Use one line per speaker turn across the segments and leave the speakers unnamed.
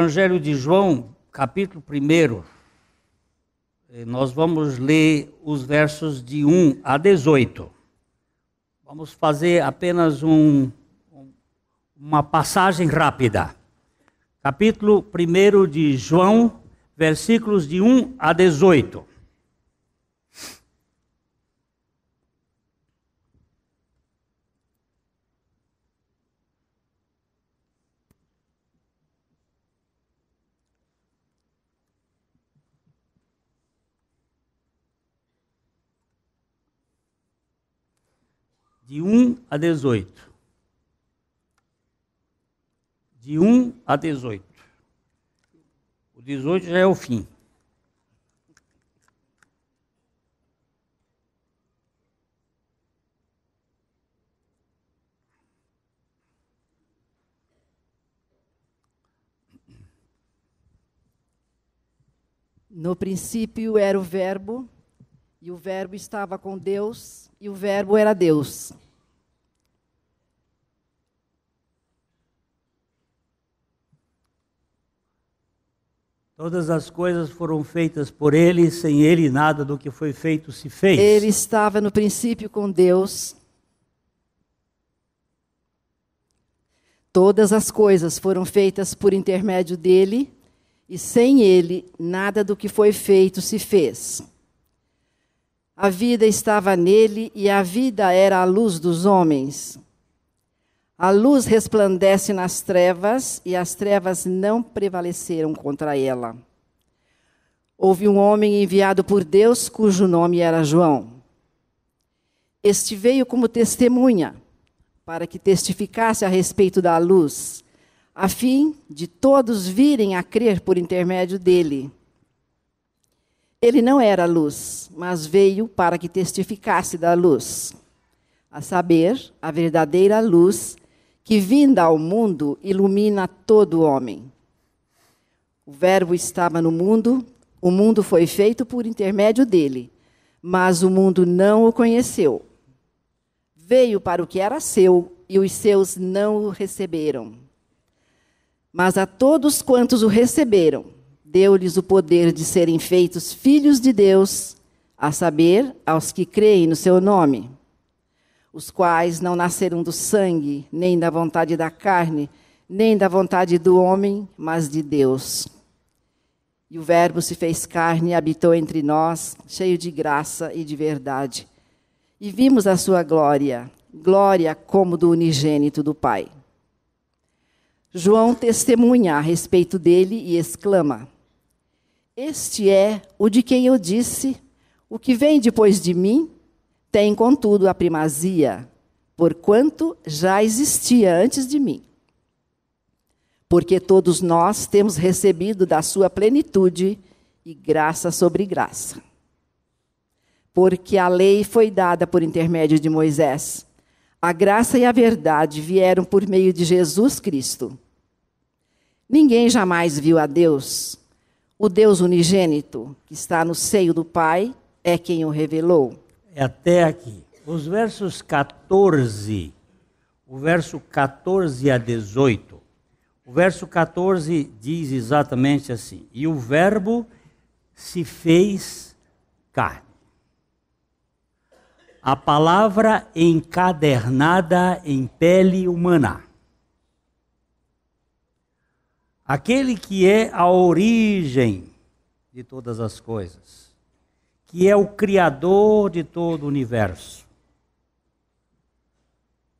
Evangelho de João, capítulo 1, nós vamos ler os versos de 1 a 18. Vamos fazer apenas um, uma passagem rápida. Capítulo 1 de João, versículos de 1 a 18. de 1 a 18. De 1 a 18. O 18 já é o fim.
No princípio era o Verbo, e o Verbo estava com Deus, e o Verbo era Deus.
Todas as coisas foram feitas por ele, sem ele nada do que foi feito se fez. Ele
estava no princípio com Deus. Todas as coisas foram feitas por intermédio dele, e sem ele nada do que foi feito se fez. A vida estava nele e a vida era a luz dos homens. A luz resplandece nas trevas e as trevas não prevaleceram contra ela. Houve um homem enviado por Deus cujo nome era João. Este veio como testemunha, para que testificasse a respeito da luz, a fim de todos virem a crer por intermédio dele. Ele não era luz, mas veio para que testificasse da luz, a saber, a verdadeira luz que, vinda ao mundo, ilumina todo homem. O Verbo estava no mundo, o mundo foi feito por intermédio dele, mas o mundo não o conheceu. Veio para o que era seu e os seus não o receberam. Mas a todos quantos o receberam, deu-lhes o poder de serem feitos filhos de Deus, a saber, aos que creem no seu nome, os quais não nasceram do sangue, nem da vontade da carne, nem da vontade do homem, mas de Deus. E o Verbo se fez carne e habitou entre nós, cheio de graça e de verdade. E vimos a sua glória, glória como do unigênito do Pai. João testemunha a respeito dele e exclama: este é o de quem eu disse: O que vem depois de mim tem, contudo, a primazia, porquanto já existia antes de mim. Porque todos nós temos recebido da sua plenitude e graça sobre graça. Porque a lei foi dada por intermédio de Moisés. A graça e a verdade vieram por meio de Jesus Cristo. Ninguém jamais viu a Deus. O Deus unigênito, que está no seio do Pai, é quem o revelou.
É até aqui. Os versos 14, o verso 14 a 18. O verso 14 diz exatamente assim: E o Verbo se fez carne. A palavra encadernada em pele humana aquele que é a origem de todas as coisas, que é o Criador de todo o universo,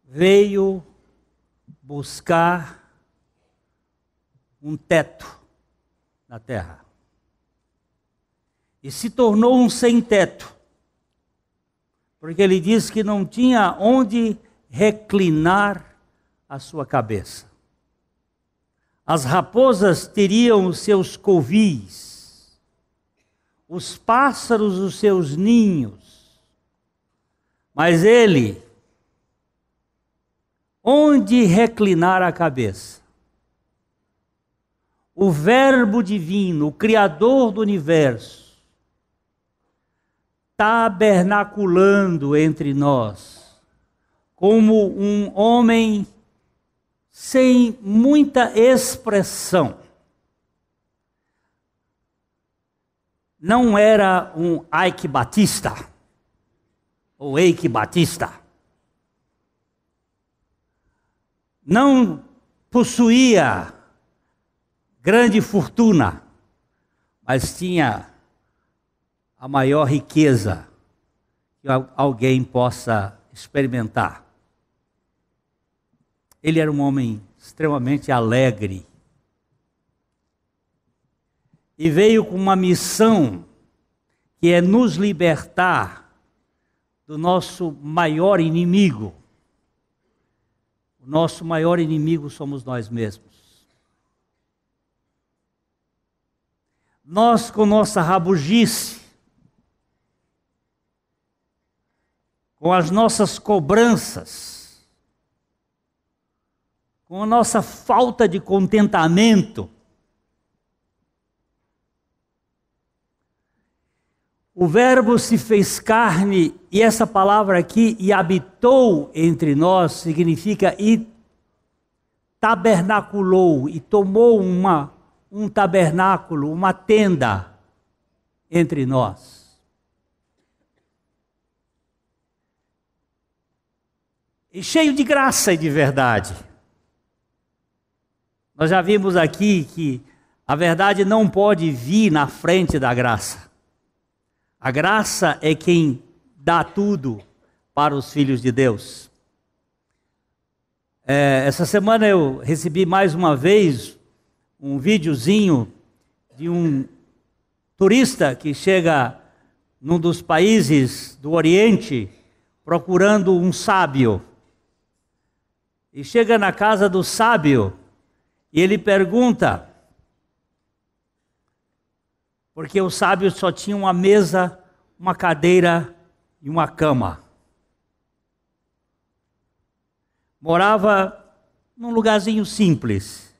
veio buscar um teto na terra e se tornou um sem-teto, porque ele disse que não tinha onde reclinar a sua cabeça. As raposas teriam os seus covis, os pássaros os seus ninhos. Mas ele, onde reclinar a cabeça? O Verbo divino, o Criador do universo, tabernaculando entre nós, como um homem sem muita expressão. Não era um Ike Batista ou Eike Batista. Não possuía grande fortuna, mas tinha a maior riqueza que alguém possa experimentar ele era um homem extremamente alegre. E veio com uma missão que é nos libertar do nosso maior inimigo. O nosso maior inimigo somos nós mesmos. Nós, com nossa rabugice, com as nossas cobranças, com a nossa falta de contentamento. O Verbo se fez carne, e essa palavra aqui, e habitou entre nós, significa e tabernaculou, e tomou uma, um tabernáculo, uma tenda entre nós. E cheio de graça e de verdade. Nós já vimos aqui que a verdade não pode vir na frente da graça. A graça é quem dá tudo para os filhos de Deus. É, essa semana eu recebi mais uma vez um videozinho de um turista que chega num dos países do Oriente procurando um sábio. E chega na casa do sábio e ele pergunta, porque o sábio só tinha uma mesa, uma cadeira e uma cama. Morava num lugarzinho simples.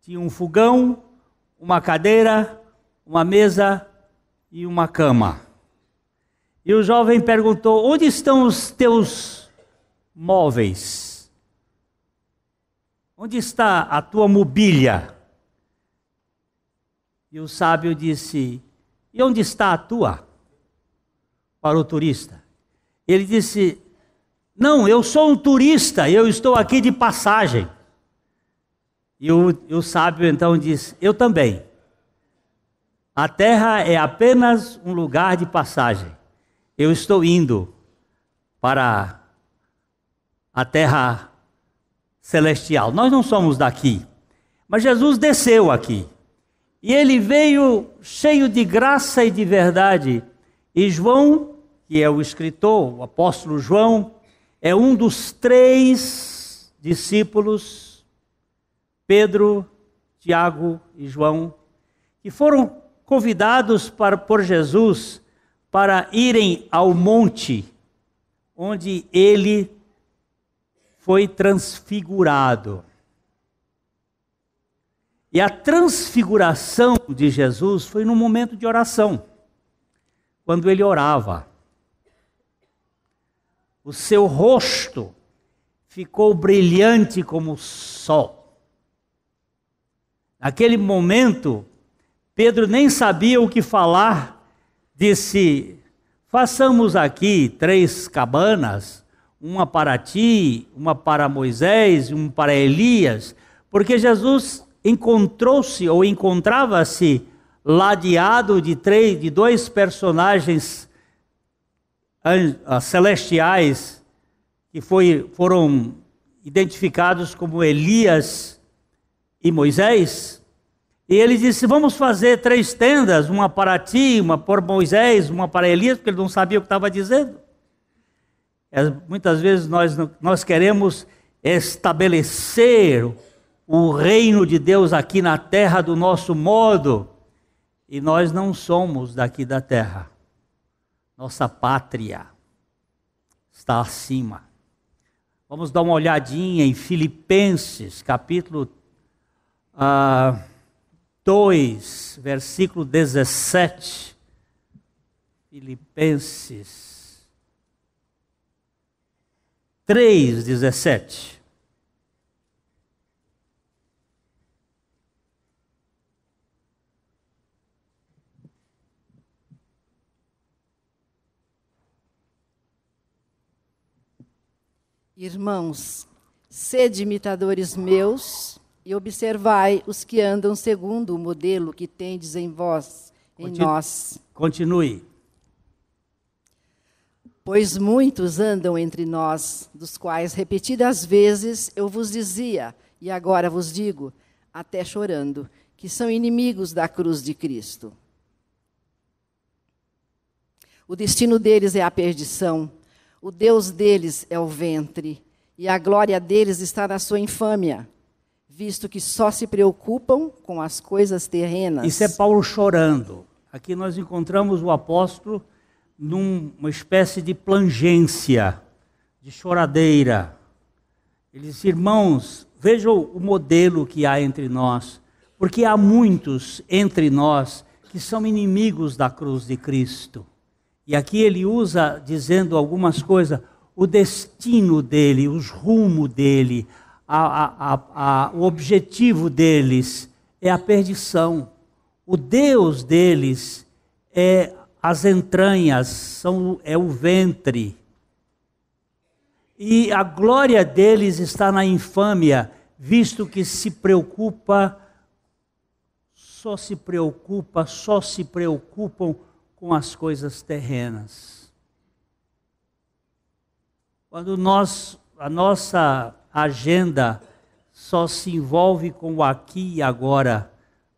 Tinha um fogão, uma cadeira, uma mesa e uma cama. E o jovem perguntou: Onde estão os teus móveis? Onde está a tua mobília? E o sábio disse: E onde está a tua? Para o turista. Ele disse: Não, eu sou um turista, eu estou aqui de passagem. E o, e o sábio então disse: Eu também. A terra é apenas um lugar de passagem. Eu estou indo para a terra celestial. Nós não somos daqui. Mas Jesus desceu aqui. E ele veio cheio de graça e de verdade. E João, que é o escritor, o apóstolo João, é um dos três discípulos, Pedro, Tiago e João, que foram convidados para, por Jesus para irem ao monte onde ele foi transfigurado. E a transfiguração de Jesus foi no momento de oração, quando ele orava. O seu rosto ficou brilhante como o sol. Naquele momento, Pedro nem sabia o que falar, disse: Façamos aqui três cabanas uma para ti, uma para Moisés, uma para Elias, porque Jesus encontrou-se ou encontrava-se ladeado de três, de dois personagens ah, celestiais que foi, foram identificados como Elias e Moisés. E ele disse: Vamos fazer três tendas, uma para ti, uma por Moisés, uma para Elias, porque ele não sabia o que estava dizendo. É, muitas vezes nós, nós queremos estabelecer o reino de Deus aqui na terra do nosso modo, e nós não somos daqui da terra. Nossa pátria está acima. Vamos dar uma olhadinha em Filipenses, capítulo ah, 2, versículo 17. Filipenses dezessete,
Irmãos, sede imitadores meus e observai os que andam segundo o modelo que tendes em vós, em nós.
Continue.
Pois muitos andam entre nós, dos quais repetidas vezes eu vos dizia, e agora vos digo, até chorando, que são inimigos da cruz de Cristo. O destino deles é a perdição, o Deus deles é o ventre, e a glória deles está na sua infâmia, visto que só se preocupam com as coisas terrenas. Isso é
Paulo chorando. Aqui nós encontramos o apóstolo numa espécie de plangência, de choradeira. Ele diz, irmãos, vejam o modelo que há entre nós, porque há muitos entre nós que são inimigos da cruz de Cristo. E aqui ele usa, dizendo algumas coisas, o destino dele, os rumos dele, a, a, a, o objetivo deles é a perdição. O Deus deles é as entranhas, são, é o ventre. E a glória deles está na infâmia, visto que se preocupa, só se preocupa, só se preocupam com as coisas terrenas. Quando nós, a nossa agenda só se envolve com o aqui e agora,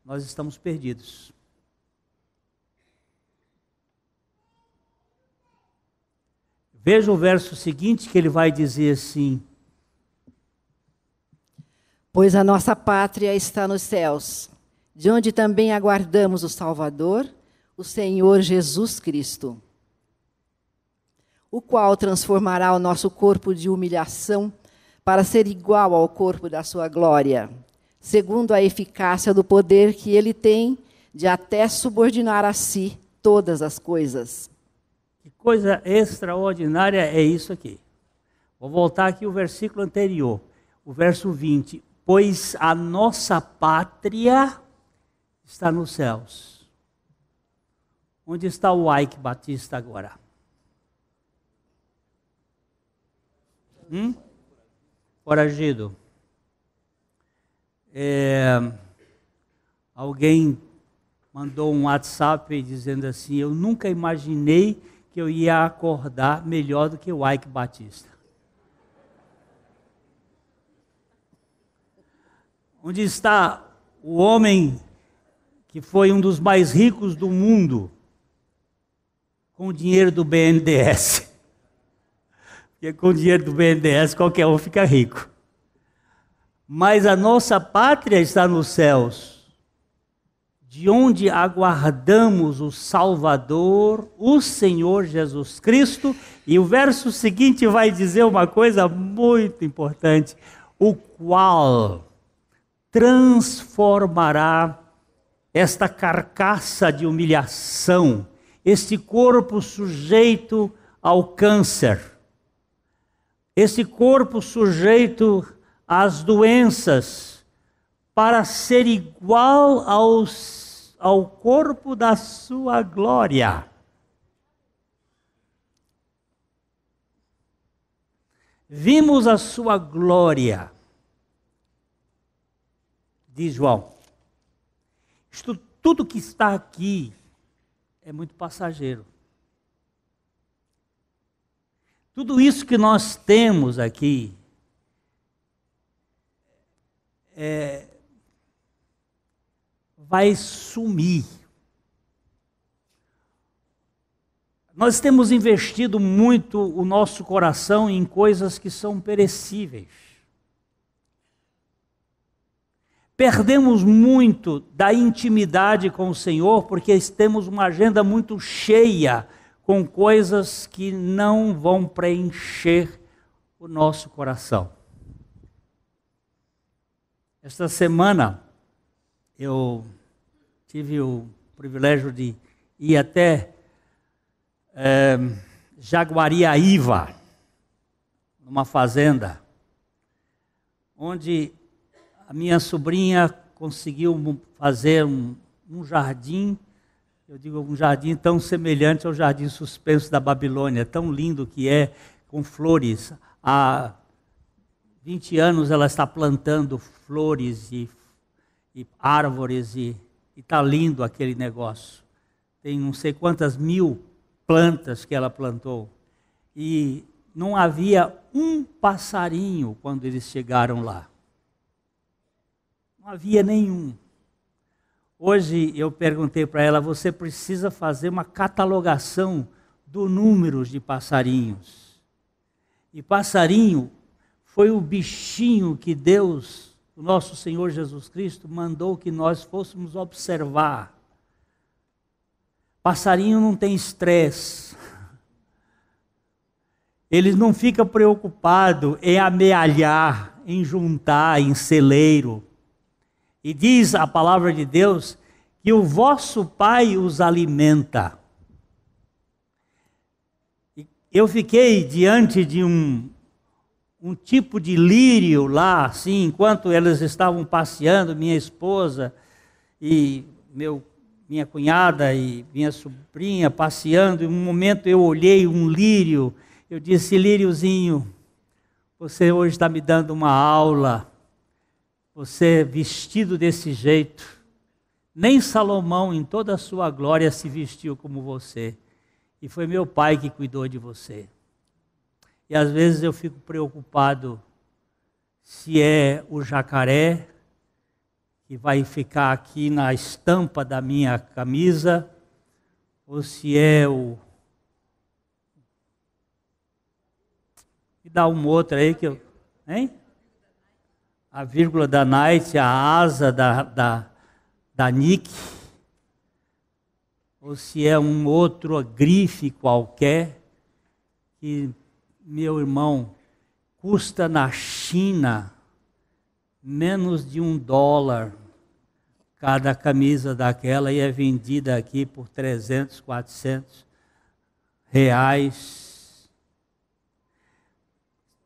nós estamos perdidos. Veja o verso seguinte que ele vai dizer
assim: Pois a nossa pátria está nos céus, de onde também aguardamos o Salvador, o Senhor Jesus Cristo, o qual transformará o nosso corpo de humilhação para ser igual ao corpo da sua glória, segundo a eficácia do poder que ele tem de até subordinar a si todas as coisas
coisa extraordinária é isso aqui. Vou voltar aqui o versículo anterior, o verso 20. Pois a nossa pátria está nos céus. Onde está o Ike Batista agora? Hum? Foragido. É, alguém mandou um WhatsApp dizendo assim: Eu nunca imaginei que eu ia acordar melhor do que o Ike Batista. Onde está o homem que foi um dos mais ricos do mundo com o dinheiro do BNDES? Porque com o dinheiro do BNDES qualquer um fica rico. Mas a nossa pátria está nos céus de onde aguardamos o Salvador, o Senhor Jesus Cristo. E o verso seguinte vai dizer uma coisa muito importante: o qual transformará esta carcaça de humilhação, este corpo sujeito ao câncer, este corpo sujeito às doenças, para ser igual aos, ao corpo da sua glória. Vimos a sua glória, diz João. Isto, tudo que está aqui é muito passageiro. Tudo isso que nós temos aqui é, vai sumir. Nós temos investido muito o nosso coração em coisas que são perecíveis. Perdemos muito da intimidade com o Senhor porque temos uma agenda muito cheia com coisas que não vão preencher o nosso coração. Esta semana eu tive o privilégio de ir até é, Jaguariaíva, numa fazenda, onde a minha sobrinha conseguiu fazer um, um jardim, eu digo um jardim tão semelhante ao jardim suspenso da Babilônia, tão lindo que é, com flores. Há 20 anos ela está plantando flores e, e árvores e e está lindo aquele negócio. Tem não sei quantas mil plantas que ela plantou. E não havia um passarinho quando eles chegaram lá. Não havia nenhum. Hoje eu perguntei para ela: você precisa fazer uma catalogação do número de passarinhos. E passarinho foi o bichinho que Deus o nosso Senhor Jesus Cristo mandou que nós fôssemos observar. Passarinho não tem estresse. Ele não fica preocupado em amealhar, em juntar, em celeiro. E diz a palavra de Deus que o vosso Pai os alimenta. Eu fiquei diante de um um tipo de lírio lá, assim, enquanto eles estavam passeando, minha esposa e meu, minha cunhada e minha sobrinha passeando, em um momento eu olhei um lírio, eu disse, líriozinho, você hoje está me dando uma aula, você é vestido desse jeito, nem Salomão em toda a sua glória se vestiu como você, e foi meu pai que cuidou de você. E às vezes eu fico preocupado se é o jacaré que vai ficar aqui na estampa da minha camisa ou se é o e dá uma outra aí que eu, hein? A vírgula da night, a asa da da, da Nick, ou se é um outro grife qualquer que meu irmão, custa na China menos de um dólar cada camisa daquela e é vendida aqui por 300, 400 reais.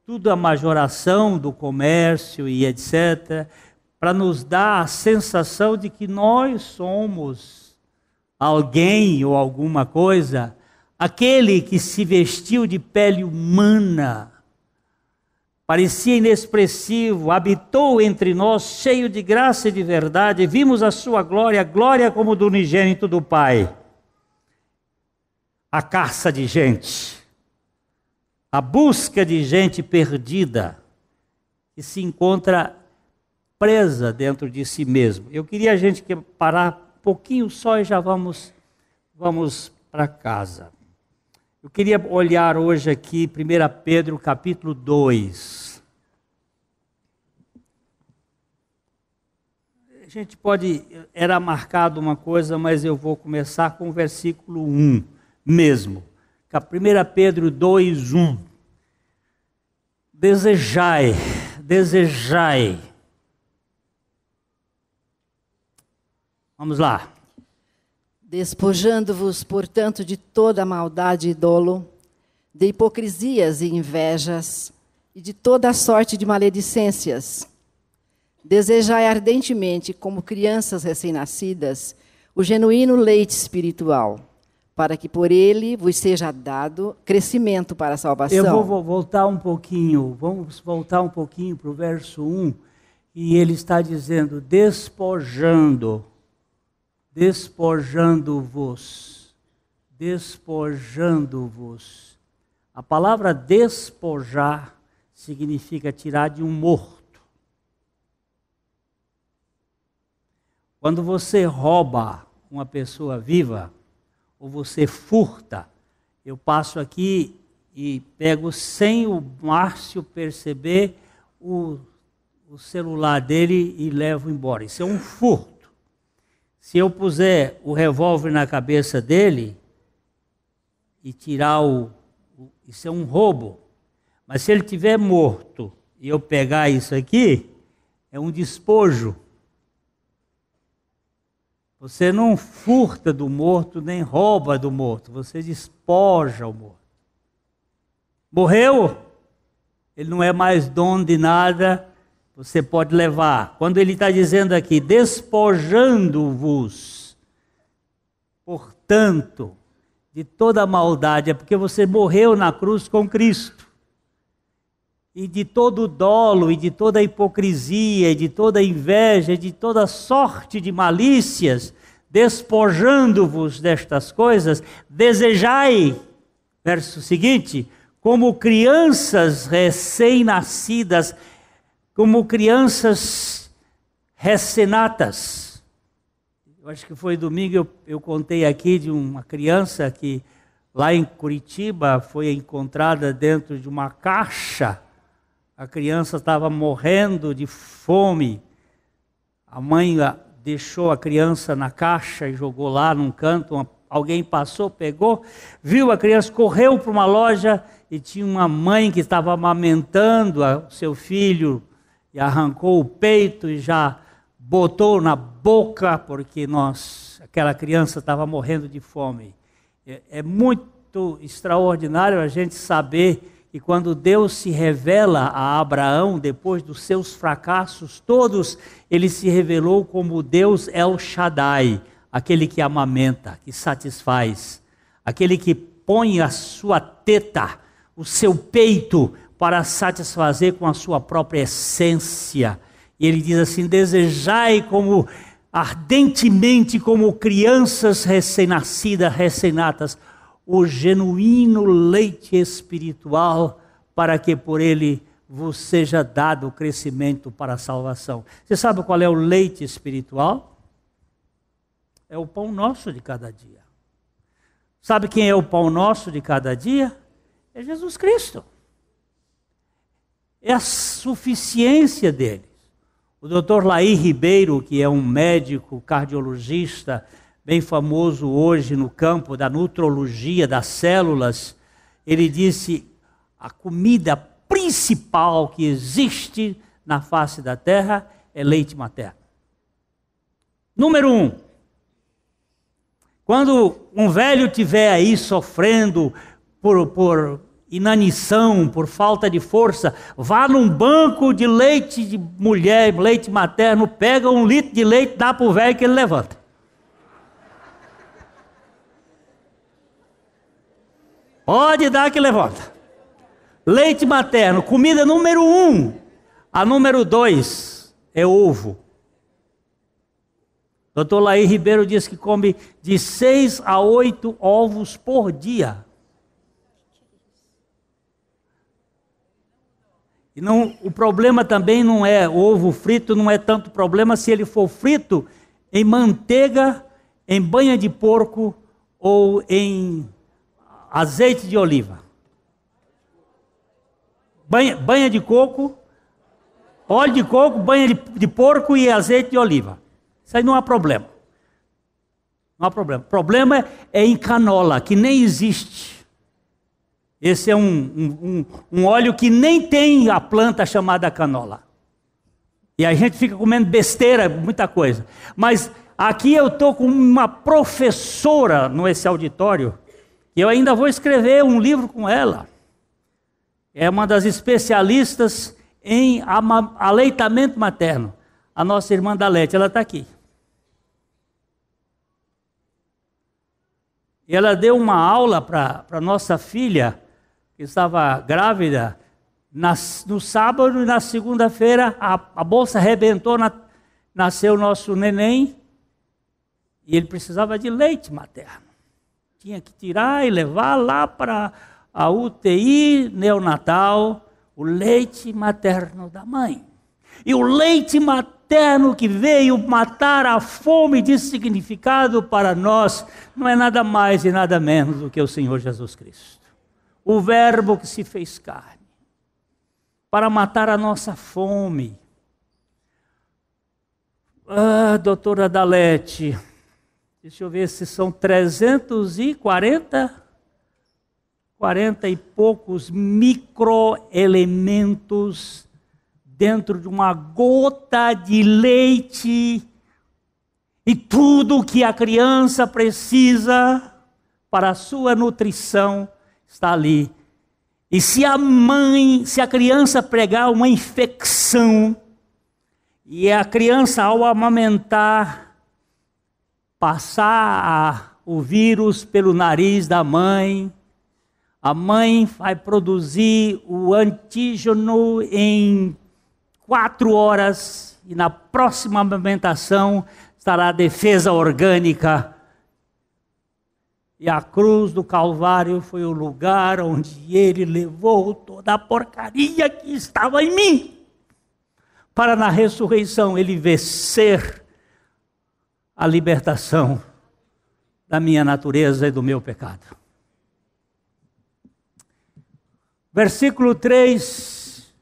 Tudo a majoração do comércio e etc., para nos dar a sensação de que nós somos alguém ou alguma coisa Aquele que se vestiu de pele humana, parecia inexpressivo, habitou entre nós, cheio de graça e de verdade, vimos a sua glória, glória como do unigênito do Pai. A caça de gente, a busca de gente perdida, que se encontra presa dentro de si mesmo. Eu queria a gente parar um pouquinho só e já vamos, vamos para casa. Eu queria olhar hoje aqui 1 Pedro capítulo 2. A gente pode. Era marcado uma coisa, mas eu vou começar com o versículo 1 mesmo. 1 Pedro 2, 1. Desejai,
desejai. Vamos lá. Despojando-vos, portanto, de toda maldade e dolo, de hipocrisias e invejas, e de toda sorte de maledicências. Desejai ardentemente, como crianças recém-nascidas, o genuíno leite espiritual, para que por ele vos seja dado crescimento para a salvação. Eu
vou voltar um pouquinho, vamos voltar um pouquinho para o verso 1, e ele está dizendo: despojando despojando-vos. Despojando-vos. A palavra despojar significa tirar de um morto. Quando você rouba uma pessoa viva, ou você furta, eu passo aqui e pego sem o Márcio perceber o, o celular dele e levo embora. Isso é um furto. Se eu puser o revólver na cabeça dele e tirar o. Isso é um roubo. Mas se ele tiver morto e eu pegar isso aqui, é um despojo. Você não furta do morto nem rouba do morto, você despoja o morto. Morreu? Ele não é mais dono de nada, você pode levar. Quando ele está dizendo aqui, despojando-vos, portanto, de toda maldade, é porque você morreu na cruz com Cristo. E de todo dolo, e de toda hipocrisia, e de toda inveja, e de toda sorte de malícias, despojando-vos destas coisas, desejai, verso seguinte, como crianças recém-nascidas, como crianças recenatas. Eu acho que foi domingo eu, eu contei aqui de uma criança que lá em Curitiba foi encontrada dentro de uma caixa. A criança estava morrendo de fome. A mãe deixou a criança na caixa e jogou lá num canto. Uma, alguém passou, pegou, viu a criança, correu para uma loja e tinha uma mãe que estava amamentando o seu filho e arrancou o peito e já botou na boca, porque nós, aquela criança estava morrendo de fome. É, é muito extraordinário a gente saber que quando Deus se revela a Abraão, depois dos seus fracassos todos, ele se revelou como Deus El Shaddai, aquele que amamenta, que satisfaz, aquele que põe a sua teta, o seu peito para satisfazer com a sua própria essência. E ele diz assim: desejai como ardentemente como crianças recém-nascidas, recém-natas, o genuíno leite espiritual, para que por ele vos seja dado o crescimento para a salvação. Você sabe qual é o leite espiritual? É o pão nosso de cada dia. Sabe quem é o pão nosso de cada dia? É Jesus Cristo é a suficiência deles. O doutor Laí Ribeiro, que é um médico cardiologista bem famoso hoje no campo da nutrologia das células, ele disse: a comida principal que existe na face da terra é leite materno. Número um. Quando um velho tiver aí sofrendo por, por inanição, por falta de força, vá num banco de leite de mulher, leite materno, pega um litro de leite, dá para o velho que ele levanta. Pode dar que levanta. Leite materno, comida número um. A número dois é ovo. Doutor Laí Ribeiro diz que come de seis a oito ovos por dia. E não, o problema também não é ovo frito, não é tanto problema se ele for frito em manteiga, em banha de porco ou em azeite de oliva. Banha, banha de coco, óleo de coco, banha de, de porco e azeite de oliva. Isso aí não há problema. Não há problema. O problema é, é em canola, que nem existe. Esse é um, um, um, um óleo que nem tem a planta chamada canola. E a gente fica comendo besteira, muita coisa. Mas aqui eu estou com uma professora nesse auditório, e eu ainda vou escrever um livro com ela. É uma das especialistas em aleitamento materno. A nossa irmã Dalete, ela está aqui. Ela deu uma aula para a nossa filha estava grávida, nas, no sábado e na segunda-feira a, a, bolsa arrebentou, na, nasceu nosso neném e ele precisava de leite materno. Tinha que tirar e levar lá para a UTI neonatal o leite materno da mãe. E o leite materno que veio matar a fome de significado para nós não é nada mais e nada menos do que o Senhor Jesus Cristo o Verbo que se fez carne, para matar a nossa fome. Ah, doutora Dalete, deixa eu ver se são 340, 40 e poucos microelementos dentro de uma gota de leite e tudo que a criança precisa para a sua nutrição está ali. E se a mãe, se a criança pregar uma infecção, e a criança, ao amamentar, passar o vírus pelo nariz da mãe, a mãe vai produzir o antígeno em quatro horas, e na próxima amamentação estará a defesa orgânica e a cruz do Calvário foi o lugar onde ele levou toda a porcaria que estava em mim, para na ressurreição ele vencer a libertação da minha natureza e do meu pecado. Versículo 3.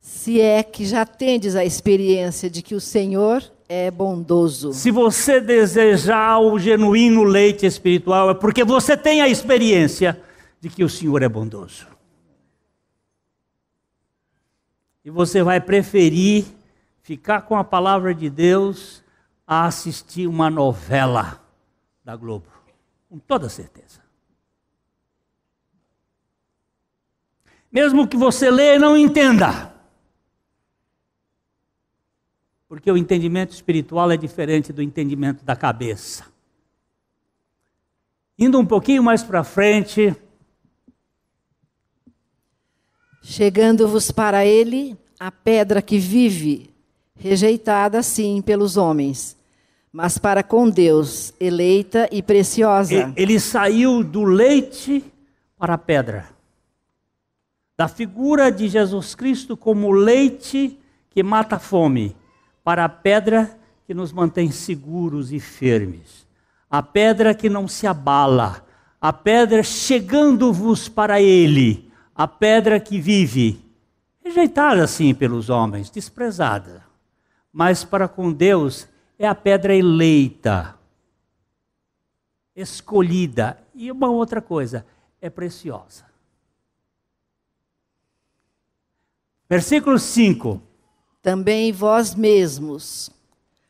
Se é que já tendes a experiência de que o Senhor, é bondoso.
Se você desejar o genuíno leite espiritual, é porque você tem a experiência de que o Senhor é bondoso. E você vai preferir ficar com a palavra de Deus a assistir uma novela da Globo. Com toda certeza. Mesmo que você leia e não entenda. Porque o entendimento espiritual é diferente do entendimento da cabeça. Indo um pouquinho mais para
frente. Chegando-vos para ele, a pedra que vive, rejeitada sim pelos homens, mas para com Deus, eleita e preciosa. Ele saiu do
leite para a pedra. Da figura de Jesus Cristo como leite que mata a fome, para a pedra que nos mantém seguros e firmes, a pedra que não se abala, a pedra chegando-vos para ele, a pedra que vive, rejeitada sim pelos homens, desprezada, mas para com Deus é a pedra eleita, escolhida. E uma outra coisa,
é preciosa.
Versículo 5
também vós mesmos,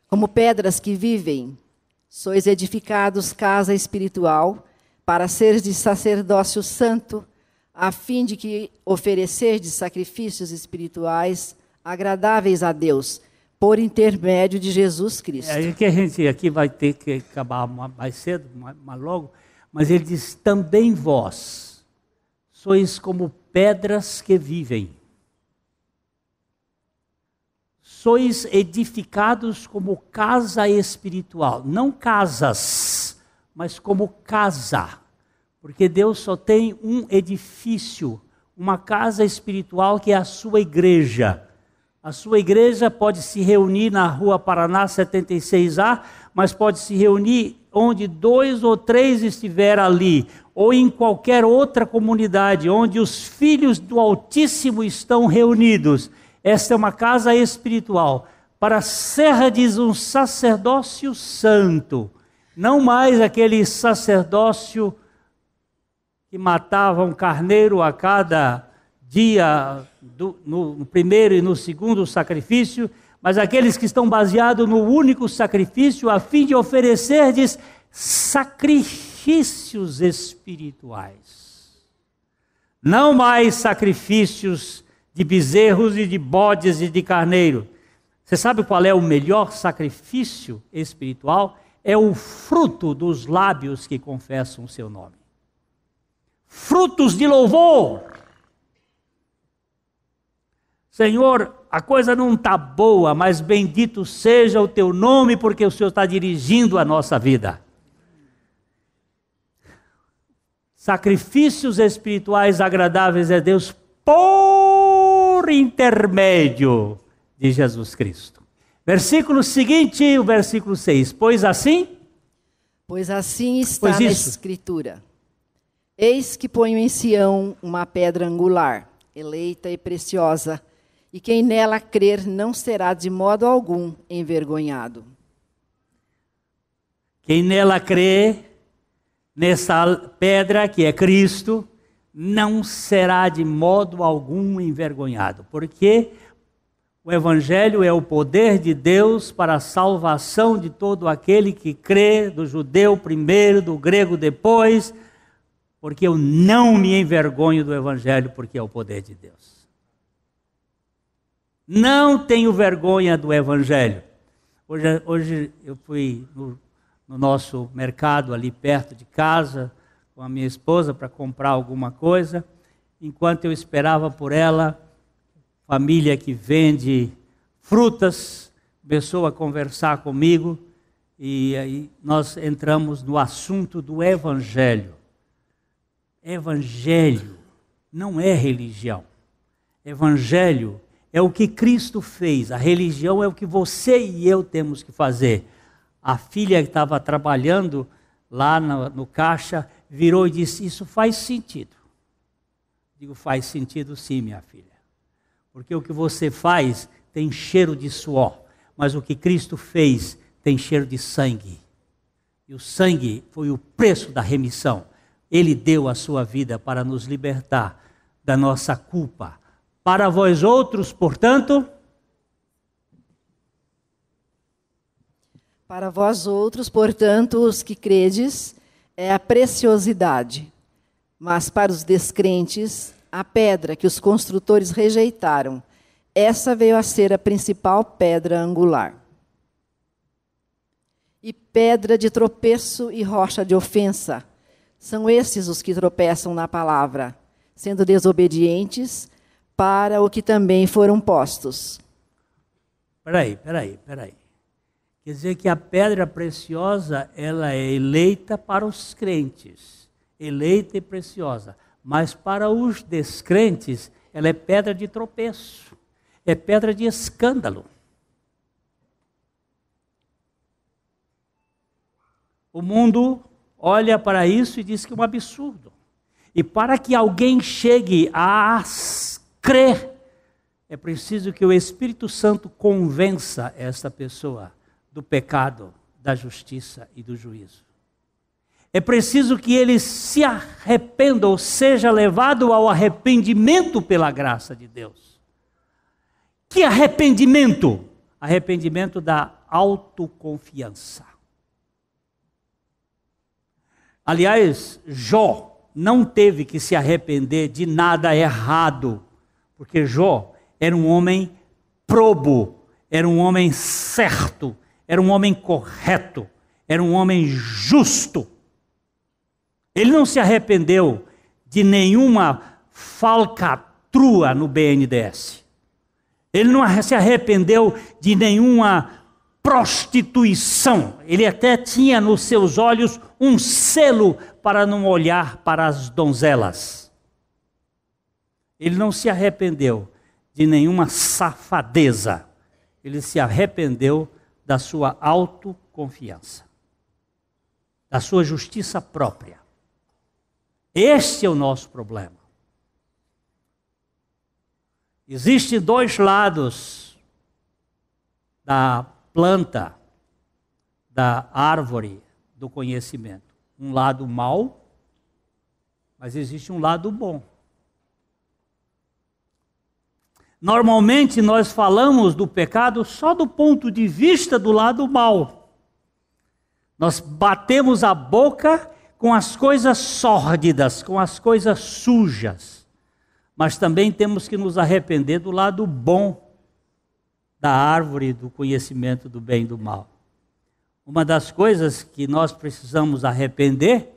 como pedras que vivem, sois edificados casa espiritual, para seres de sacerdócio santo, a fim de que oferecerdes sacrifícios espirituais agradáveis a Deus, por intermédio de Jesus Cristo. É que a
gente aqui vai ter que acabar mais cedo, mais logo, mas ele diz: também vós sois como pedras que vivem sois edificados como casa espiritual, não casas, mas como casa, porque Deus só tem um edifício, uma casa espiritual que é a sua igreja. A sua igreja pode se reunir na rua Paraná 76A, mas pode se reunir onde dois ou três estiver ali, ou em qualquer outra comunidade, onde os filhos do Altíssimo estão reunidos. Esta é uma casa espiritual. Para serra diz um sacerdócio santo, não mais aquele sacerdócio que matava um carneiro a cada dia, do, no primeiro e no segundo sacrifício, mas aqueles que estão baseados no único sacrifício, a fim de oferecer diz sacrifícios espirituais. Não mais sacrifícios de bezerros e de bodes e de carneiro. Você sabe qual é o melhor sacrifício espiritual? É o fruto dos lábios que confessam o seu nome. Frutos de louvor. Senhor, a coisa não está boa, mas bendito seja o teu nome, porque o Senhor está dirigindo a nossa vida. Sacrifícios espirituais agradáveis a Deus por por intermédio de Jesus Cristo. Versículo seguinte, o versículo 6. Pois assim?
Pois assim está pois na Escritura. Eis que ponho em Sião uma pedra angular, eleita e preciosa, e quem nela crer não será de modo algum envergonhado.
Quem nela crê, nessa pedra que é Cristo, não será de modo algum envergonhado, porque o Evangelho é o poder de Deus para a salvação de todo aquele que crê, do judeu primeiro, do grego depois, porque eu não me envergonho do Evangelho, porque é o poder de Deus. Não tenho vergonha do Evangelho. Hoje, hoje eu fui no, no nosso mercado ali perto de casa com a minha esposa para comprar alguma coisa. Enquanto eu esperava por ela, família que vende frutas começou a conversar comigo e aí nós entramos no assunto do evangelho. Evangelho não é religião. Evangelho é o que Cristo fez. A religião é o que você e eu temos que fazer. A filha que estava trabalhando lá no, no caixa, virou e disse: Isso faz sentido. Digo: Faz sentido sim, minha filha. Porque o que você faz tem cheiro de suor, mas o que Cristo fez tem cheiro de sangue. E o sangue foi o preço da remissão. Ele deu a sua vida para nos libertar da nossa culpa. Para vós outros,
portanto. Para vós outros, portanto, os que credes, é a preciosidade, mas para os descrentes, a pedra que os construtores rejeitaram, essa veio a ser a principal pedra angular. E pedra de tropeço e rocha de ofensa, são esses os que tropeçam na palavra, sendo desobedientes para o que também foram postos.
Peraí, peraí, peraí. Quer dizer que a pedra preciosa, ela é eleita para os crentes, eleita e preciosa, mas para os descrentes, ela é pedra de tropeço, é pedra de escândalo. O mundo olha para isso e diz que é um absurdo. E para que alguém chegue a crer, é preciso que o Espírito Santo convença essa pessoa do pecado, da justiça e do juízo. É preciso que ele se arrependa ou seja levado ao arrependimento pela graça de Deus. Que arrependimento? Arrependimento da autoconfiança. Aliás, Jó não teve que se arrepender de nada errado, porque Jó era um homem probo, era um homem certo, era um homem correto, era um homem justo. Ele não se arrependeu de nenhuma falcatrua no BNDS. Ele não se arrependeu de nenhuma prostituição. Ele até tinha nos seus olhos um selo para não olhar para as donzelas. Ele não se arrependeu de nenhuma safadeza. Ele se arrependeu da sua autoconfiança, da sua justiça própria. Este é o nosso problema. Existem dois lados da planta, da árvore do conhecimento: um lado mau, mas existe um lado bom. Normalmente nós falamos do pecado só do ponto de vista do lado mal. Nós batemos a boca com as coisas sórdidas, com as coisas sujas. Mas também temos que nos arrepender do lado bom da árvore do conhecimento do bem e do mal. Uma das coisas que nós precisamos arrepender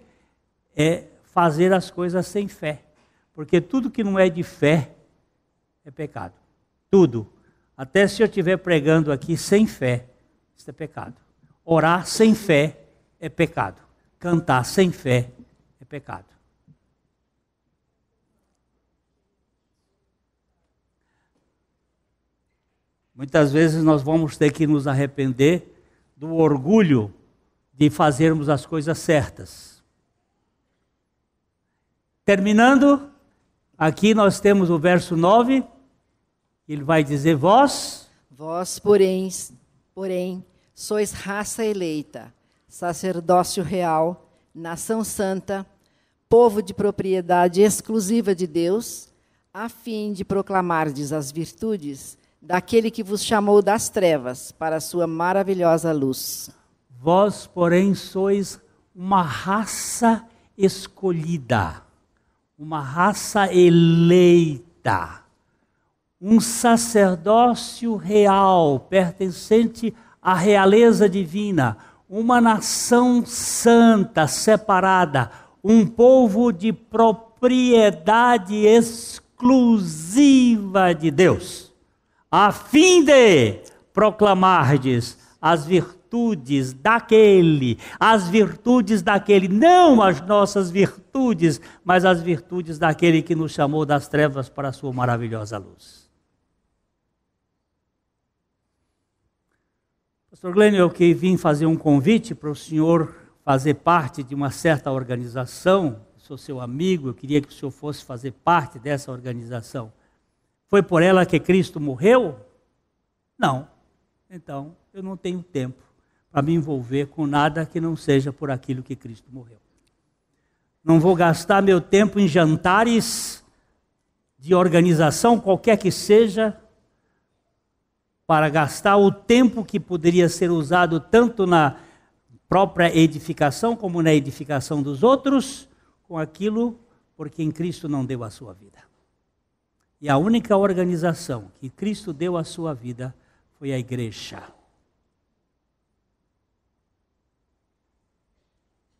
é fazer as coisas sem fé. Porque tudo que não é de fé é pecado. Tudo. Até se eu estiver pregando aqui sem fé, isso é pecado. Orar sem fé é pecado. Cantar sem fé é pecado. Muitas vezes nós vamos ter que nos arrepender do orgulho de fazermos as coisas certas. Terminando, aqui nós temos o verso 9 ele vai dizer: Vós,
vós, porém, porém, sois raça eleita, sacerdócio real, nação santa, povo de propriedade exclusiva de Deus, a fim de proclamardes as virtudes daquele que vos chamou das trevas para a sua maravilhosa luz. Vós, porém, sois uma raça escolhida,
uma raça eleita um sacerdócio real, pertencente à realeza divina, uma nação santa, separada, um povo de propriedade exclusiva de Deus, a fim de proclamardes as virtudes daquele, as virtudes daquele, não as nossas virtudes, mas as virtudes daquele que nos chamou das trevas para a sua maravilhosa luz. Pastor Glenn, eu que vim fazer um convite para o senhor fazer parte de uma certa organização. sou seu amigo, eu queria que o senhor fosse fazer parte dessa organização. Foi por ela que Cristo morreu? Não. Então, eu não tenho tempo para me envolver com nada que não seja por aquilo que Cristo morreu. Não vou gastar meu tempo em jantares de organização qualquer que seja para gastar o tempo que poderia ser usado tanto na própria edificação como na edificação dos outros com aquilo por quem Cristo não deu a sua vida. E a única organização que Cristo deu a sua vida foi a igreja.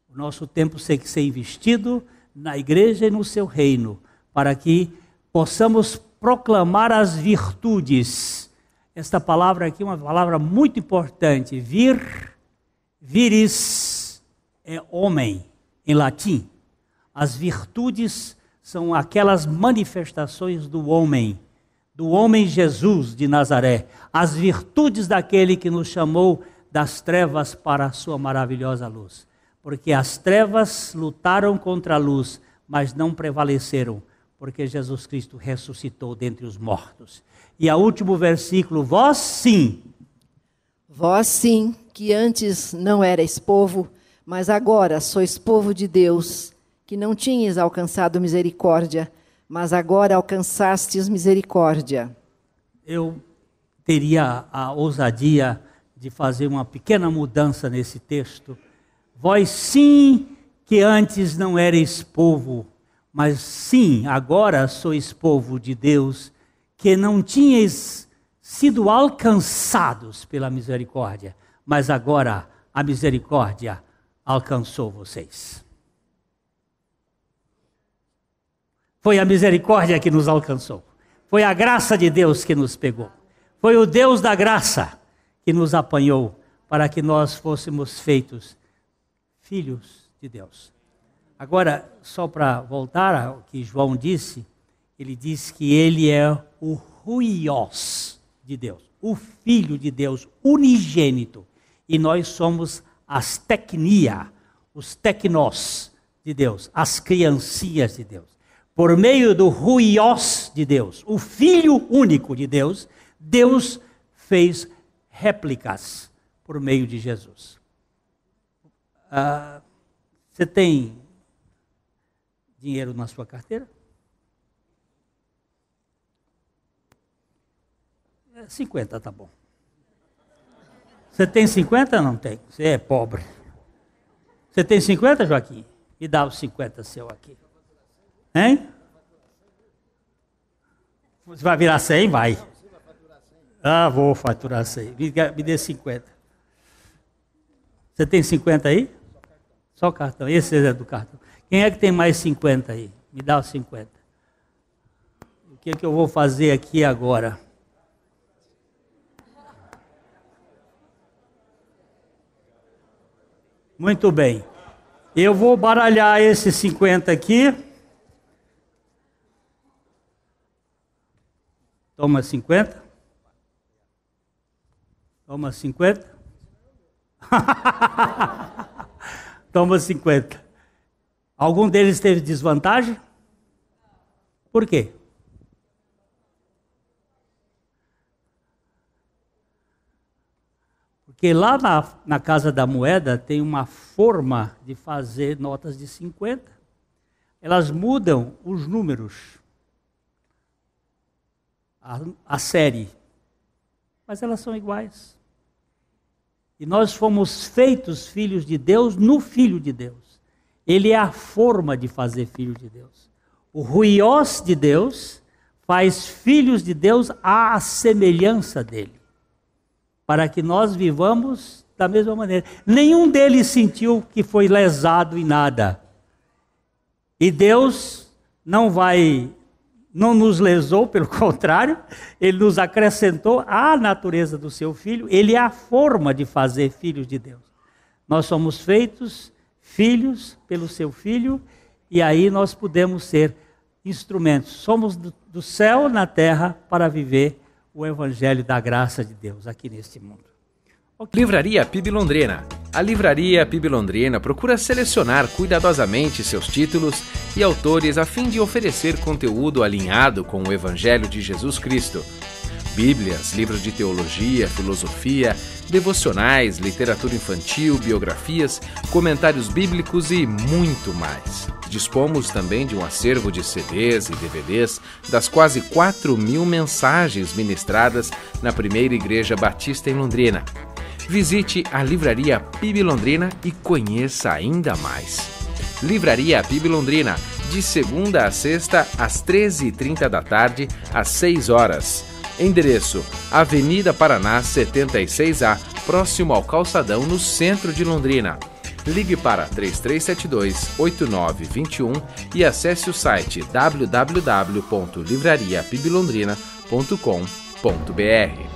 O nosso tempo tem que ser investido na igreja e no seu reino, para que possamos proclamar as virtudes esta palavra aqui é uma palavra muito importante. Vir, viris é homem em latim. As virtudes são aquelas manifestações do homem, do homem Jesus de Nazaré, as virtudes daquele que nos chamou das trevas para a sua maravilhosa luz. Porque as trevas lutaram contra a luz, mas não prevaleceram, porque Jesus Cristo ressuscitou dentre os mortos. E o último versículo, vós sim.
Vós sim, que antes não erais povo, mas agora sois povo de Deus, que não tinhas alcançado misericórdia, mas agora alcançastes misericórdia.
Eu teria a ousadia de fazer uma pequena mudança nesse texto. Vós sim que antes não erais povo, mas sim, agora sois povo de Deus, que não tinhais sido alcançados pela misericórdia, mas agora a misericórdia alcançou vocês. Foi a misericórdia que nos alcançou. Foi a graça de Deus que nos pegou. Foi o Deus da graça que nos apanhou para que nós fôssemos feitos filhos de Deus. Agora, só para voltar ao que João disse, ele diz que ele é o Ruios de Deus, o Filho de Deus, unigênito. E nós somos as tecnia, os tecnós de Deus, as criancinhas de Deus. Por meio do Ruios de Deus, o Filho único de Deus, Deus fez réplicas por meio de Jesus. Ah, você tem dinheiro na sua carteira? 50, é, tá bom. Você tem 50? ou Não tem. Você é pobre. Você tem 50, Joaquim? Me dá os 50 seu aqui. Hein? Você vai virar 100? Vai. Ah, vou faturar 100. Me, dê 50. Você tem 50 aí? Só o cartão. Esse é do cartão. Quem é que tem mais 50 aí? Me dá os 50. O que, é que eu vou fazer aqui agora? Muito bem. Eu vou baralhar esses 50 aqui. Toma 50. Toma 50. Toma 50. Algum deles teve desvantagem? Por quê? Porque lá na, na Casa da Moeda tem uma forma de fazer notas de 50. Elas mudam os números, a, a série, mas elas são iguais. E nós fomos feitos filhos de Deus no Filho de Deus. Ele é a forma de fazer filho de Deus. O ruiós de Deus faz filhos de Deus à semelhança dele para que nós vivamos da mesma maneira. Nenhum deles sentiu que foi lesado em nada. E Deus não vai, não nos lesou, pelo contrário, Ele nos acrescentou a natureza do seu filho, Ele é a forma de fazer filhos de Deus. Nós somos feitos filhos pelo seu filho, e aí nós podemos ser instrumentos. Somos do céu na terra para viver o evangelho da graça de Deus aqui neste mundo. Okay. Livraria PIB Londrina. A
Livraria PIB Londrina procura selecionar cuidadosamente seus títulos e autores a fim de oferecer conteúdo alinhado com o evangelho de Jesus Cristo. Bíblias, livros de teologia, filosofia, devocionais, literatura infantil, biografias, comentários bíblicos e muito mais. Dispomos também de um acervo de CDs e DVDs das quase 4 mil mensagens ministradas na primeira Igreja Batista em Londrina. Visite a Livraria PIB Londrina e conheça ainda mais. Livraria PIB Londrina, de segunda a sexta, às 13h30 da tarde, às 6 horas. Endereço: Avenida Paraná 76A, próximo ao Calçadão, no centro de Londrina. Ligue para 3372-8921 e acesse o site www.livrariapibilondrina.com.br.